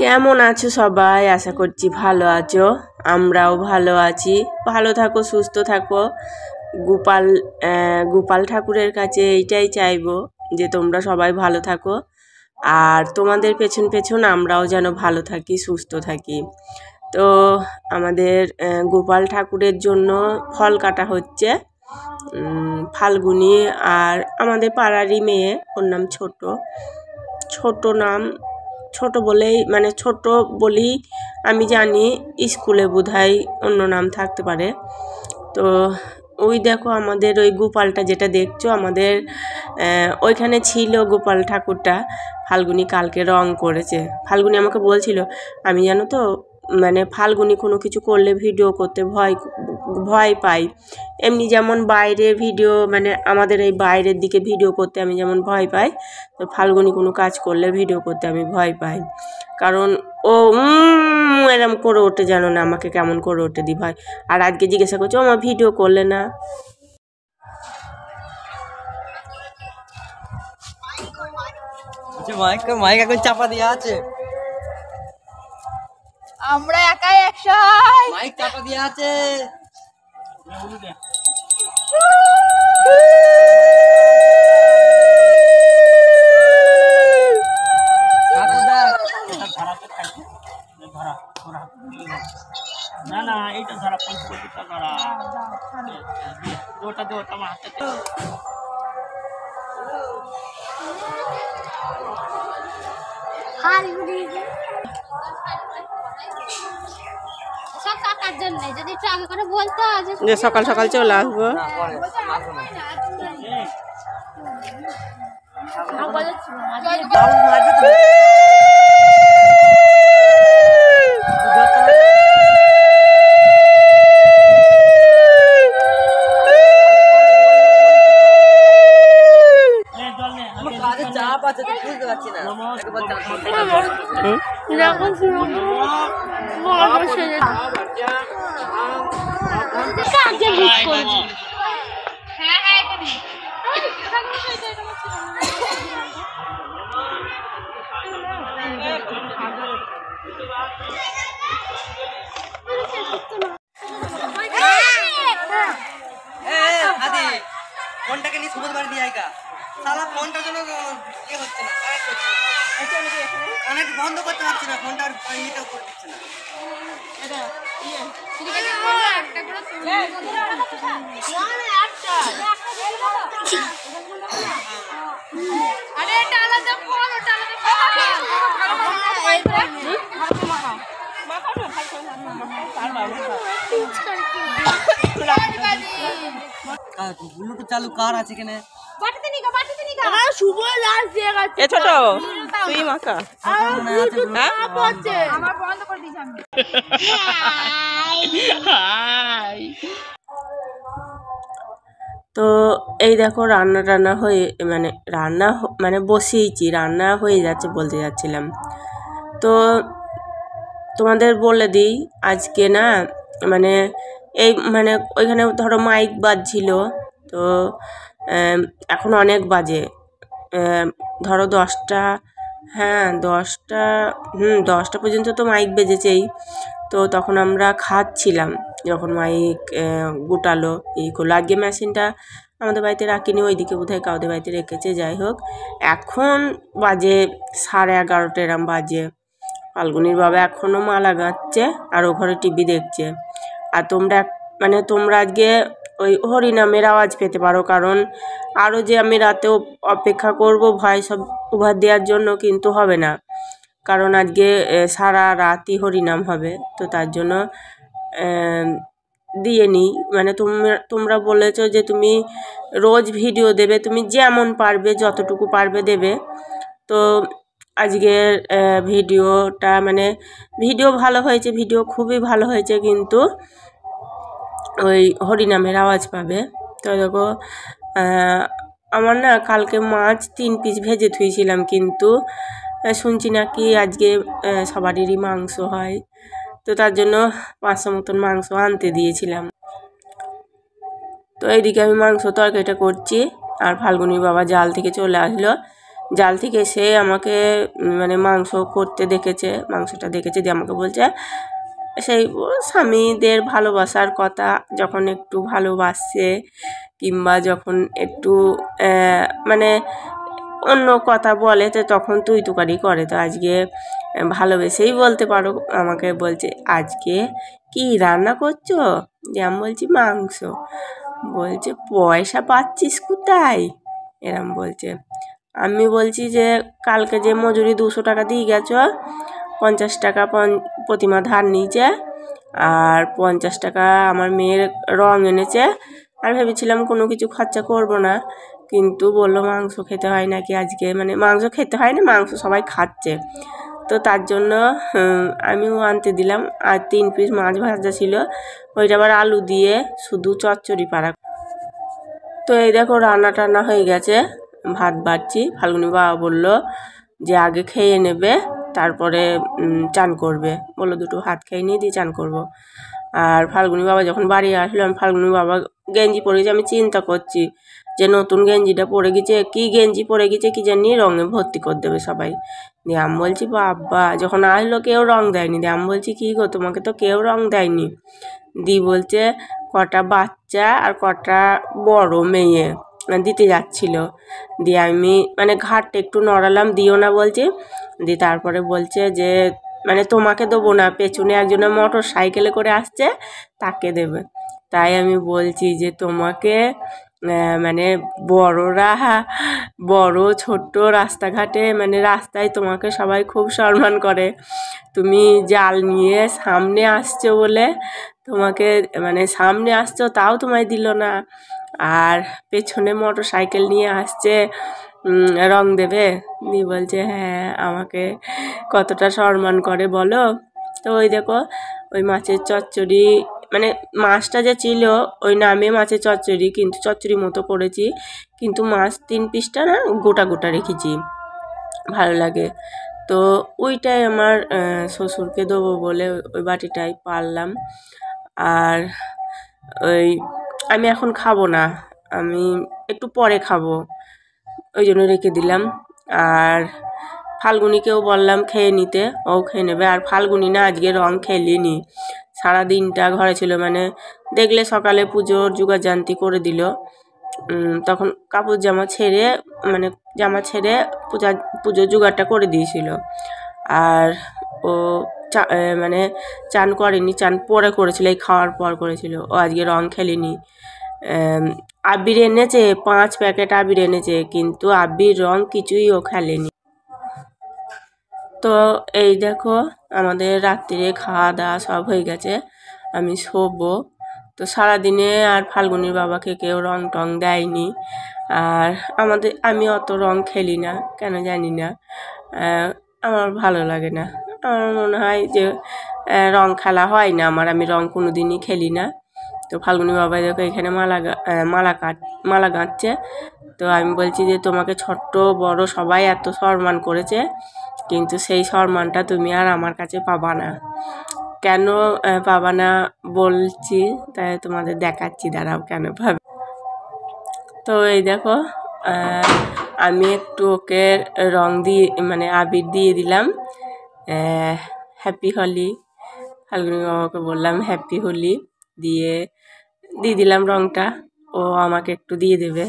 কেমন আছো সবাই আশা করছি ভালো আছো আমরাও ভালো আছি ভালো থাকো সুস্থ থাকো গোপাল গোপাল ঠাকুরের কাছে এইটাই চাইবো যে তোমরা সবাই ভালো থাকো আর তোমাদের পেছন পেছন আমরাও যেন ভালো থাকি সুস্থ থাকি তো আমাদের গোপাল ঠাকুরের জন্য ফল কাটা হচ্ছে ফাল্গুনি আর আমাদের পাড়ারই মেয়ে ওর নাম ছোট ছোট নাম ছোট বলেই মানে ছোট বলি আমি জানি স্কুলে বোধহয় অন্য নাম থাকতে পারে তো ওই দেখো আমাদের ওই গোপালটা যেটা দেখছো আমাদের ওইখানে ছিল গোপাল ঠাকুরটা ফাল্গুনি কালকে রং করেছে ফাল্গুনি আমাকে বলছিল আমি জানো তো মানে ফাল্গুনি কোনো কিছু করলে ভিডিও করতে ভয় ভয় পাই এমনি যেমন বাইরে ভিডিও মানে আমাদের এই বাইরের দিকে ভিডিও করতে আমি যেমন ভয় পাই তো ফাল্গুনি কোনো কাজ করলে ভিডিও করতে আমি ভয় পাই কারণ ও এরম করে ওঠে যেন না আমাকে কেমন করে ওঠে দি ভাই আর আজকে জিজ্ঞাসা করছে ও আমার ভিডিও করলে না মাইক মাইক এখন চাপা দিয়ে আছে আমরা একা একশো মাইক চাপা দিয়ে আছে না না যে সকাল সকাল চলে আসবো মাঝে হ্যাঁ। কোনটাকে নিয়ে সুবোধ বাড়ি দিয়ে আয়গা সারা ফোনটার জন্য ইয়ে হচ্ছে না অনেক বন্ধ করতে পারছি না ফোনটার আর ইয়েটাও করে দিচ্ছে না এটা চালু কার আছে এখানে হ্যাঁ? তো এই দেখো রান্না টান্না হয়ে মানে রান্না মানে বসিয়েছি রান্না হয়ে যাচ্ছে বলতে যাচ্ছিলাম তো তোমাদের বলে দিই আজকে না মানে এই মানে ওইখানে ধরো মাইক বাজছিল তো এখন অনেক বাজে ধরো দশটা হ্যাঁ দশটা হুম দশটা পর্যন্ত তো মাইক বেজেছেই তো তখন আমরা খাচ্ছিলাম যখন মাইক গোটালো এই করলো আগে মেশিনটা আমাদের বাড়িতে রাখিনি ওইদিকে বোধহয় কাউদের বাড়িতে রেখেছে যাই হোক এখন বাজে সাড়ে এগারোটা এরম বাজে ফাল্গুনির বাবা এখনও মালা লাগাচ্ছে আর ও ঘরে টিভি দেখছে আর তোমরা মানে তোমরা আজকে ওই হরিনামের আওয়াজ পেতে পারো কারণ আরও যে আমি রাতেও অপেক্ষা করব ভয় সব উভার দেওয়ার জন্য কিন্তু হবে না কারণ আজকে সারা রাতই হরিনাম হবে তো তার জন্য দিয়ে নিই মানে তোমরা তোমরা বলেছো যে তুমি রোজ ভিডিও দেবে তুমি যেমন পারবে যতটুকু পারবে দেবে তো আজকের ভিডিওটা মানে ভিডিও ভালো হয়েছে ভিডিও খুবই ভালো হয়েছে কিন্তু ওই হরিনামের আওয়াজ পাবে তো দেখো আমার না কালকে মাছ তিন পিস ভেজে থুইছিলাম কিন্তু শুনছি নাকি আজকে সবারই মাংস হয় তো তার জন্য পাঁচশো মতন মাংস আনতে দিয়েছিলাম তো এইদিকে আমি মাংস তরকারিটা করছি আর ফাল্গুনির বাবা জাল থেকে চলে আসলো জাল থেকে সে আমাকে মানে মাংস করতে দেখেছে মাংসটা দেখেছে দিয়ে আমাকে বলছে সেই স্বামীদের ভালোবাসার কথা যখন একটু ভালোবাসছে কিংবা যখন একটু মানে অন্য কথা বলে তো তখন তুই তুকারি করে তো আজকে ভালোবেসেই বলতে পারো আমাকে বলছে আজকে কি রান্না করছো যে আমি বলছি মাংস বলছে পয়সা পাচ্ছিস কোথায় এরম বলছে আমি বলছি যে কালকে যে মজুরি দুশো টাকা দিয়ে গেছো পঞ্চাশ টাকা প্রতিমা ধার নিয়েছে আর পঞ্চাশ টাকা আমার মেয়ের রং এনেছে আর ভেবেছিলাম কোনো কিছু খরচা করব না কিন্তু বললো মাংস খেতে হয় নাকি আজকে মানে মাংস খেতে হয় না মাংস সবাই খাচ্ছে তো তার জন্য আমিও আনতে দিলাম আর তিন পিস মাছ ভাজা ছিল ওইটা আবার আলু দিয়ে শুধু চচ্চড়ি পাড়া তো এই দেখো রান্না টান্না হয়ে গেছে ভাত বাড়ছি ফাল্গুনি বাবা বলল যে আগে খেয়ে নেবে তারপরে চান করবে বলো দুটো হাত খেয়ে নিয়ে দিয়ে চান করব। আর ফাল্গুনি বাবা যখন বাড়ি আসলো আমি ফাল্গুনি বাবা গেঞ্জি পরে গেছি আমি চিন্তা করছি যে নতুন গেঞ্জিটা পরে গেছে কি গেঞ্জি পরে গেছে কি জানি রঙে ভর্তি করে দেবে সবাই দিয়ে আমি বলছি বাবা যখন আসলো কেউ রং দেয়নি দিয়ে আমি বলছি কী গো তোমাকে তো কেউ রং দেয়নি দি বলছে কটা বাচ্চা আর কটা বড় মেয়ে মানে দিতে যাচ্ছিল দিয়ে আমি মানে ঘাটটা একটু নড়ালাম দিও না বলছে দিয়ে তারপরে বলছে যে মানে তোমাকে দেবো না পেছনে একজনের মোটর সাইকেলে করে আসছে তাকে দেবে তাই আমি বলছি যে তোমাকে মানে বড়রা বড় ছোট্ট রাস্তাঘাটে মানে রাস্তায় তোমাকে সবাই খুব সম্মান করে তুমি জাল নিয়ে সামনে আসছো বলে তোমাকে মানে সামনে আসছো তাও তোমায় দিল না আর পেছনে মোটর সাইকেল নিয়ে আসছে রং দেবে দিয়ে বলছে হ্যাঁ আমাকে কতটা সম্মান করে বলো তো ওই দেখো ওই মাছের চচ্চড়ি মানে মাছটা যে ছিল ওই নামে মাছের চচ্চড়ি কিন্তু চচ্চড়ি মতো করেছি কিন্তু মাছ তিন পিসটা না গোটা গোটা রেখেছি ভালো লাগে তো ওইটাই আমার শ্বশুরকে দেবো বলে ওই বাটিটাই পারলাম আর ওই আমি এখন খাবো না আমি একটু পরে খাবো ওই জন্য রেখে দিলাম আর ফাল্গুনিকেও বললাম খেয়ে নিতে ও খেয়ে নেবে আর ফাল্গুনি না আজকে রং খেলিনি সারা দিনটা ঘরে ছিল মানে দেখলে সকালে পুজোর যুগা জানতি করে দিল তখন কাপড় জামা ছেড়ে মানে জামা ছেড়ে পূজা পুজোর জোগাড়টা করে দিয়েছিল আর ও মানে চান করেনি চান পরে করেছিল এই খাওয়ার পর করেছিল ও আজকে রং খেলেনি আবির এনেছে পাঁচ প্যাকেট আবির এনেছে কিন্তু আবির রং কিছুই ও খেলেনি তো এই দেখো আমাদের রাত্রিরে খাওয়া দাওয়া সব হয়ে গেছে আমি শোবো তো সারাদিনে আর ফাল্গুনির বাবাকে কেউ রং টং দেয়নি আর আমাদের আমি অত রং খেলি না কেন জানি না আমার ভালো লাগে না আমার মনে হয় যে রং খেলা হয় না আমার আমি রং কোনো দিনই খেলি না তো ফাল্গুনি বাবা দেখো এখানে মালা মালা কাট মালা গাঁচছে তো আমি বলছি যে তোমাকে ছোট্ট বড় সবাই এত সম্মান করেছে কিন্তু সেই সম্মানটা তুমি আর আমার কাছে পাবা না কেন পাবা না বলছি তাই তোমাদের দেখাচ্ছি দাঁড়াও কেন পাবে তো এই দেখো আমি একটু ওকে রং দিয়ে মানে আবির দিয়ে দিলাম হ্যাপি হলি ফাল্গুনি বাবাকে বললাম হ্যাপি হলি দিয়ে দিয়ে দিলাম রংটা ও আমাকে একটু দিয়ে দেবে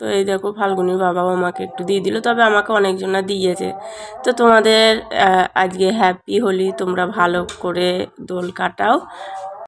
তো এই দেখো ফাল্গুনি বাবাও আমাকে একটু দিয়ে দিল তবে আমাকে অনেকজনা দিয়েছে তো তোমাদের আজকে হ্যাপি হোলি তোমরা ভালো করে দোল কাটাও